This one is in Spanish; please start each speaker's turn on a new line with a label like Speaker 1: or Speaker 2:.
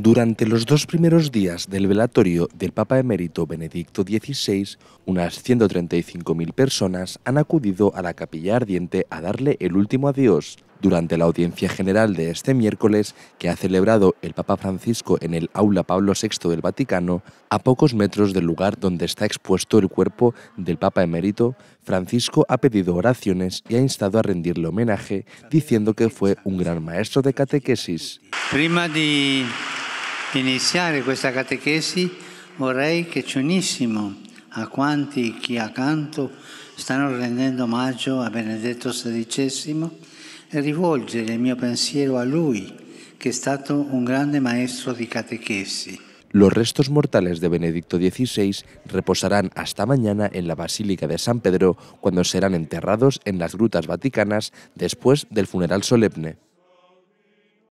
Speaker 1: Durante los dos primeros días del velatorio del Papa emérito Benedicto XVI, unas 135.000 personas han acudido a la capilla ardiente a darle el último adiós. Durante la audiencia general de este miércoles, que ha celebrado el Papa Francisco en el aula Pablo VI del Vaticano, a pocos metros del lugar donde está expuesto el cuerpo del Papa emérito, Francisco ha pedido oraciones y ha instado a rendirle homenaje, diciendo que fue un gran maestro de catequesis.
Speaker 2: Prima de iniziare questa catechesi vorrei oh che ci unissimo a quanti chi accanto stanno rendendo omaggio a Benedetto XVI e rivolgere il mio pensiero a lui, che è stato un grande maestro di catechesi.
Speaker 1: Los restos mortales de Benedicto XVI reposarán hasta mañana en la Basílica de San Pedro, cuando serán enterrados en las grutas vaticanas después del funeral solemne.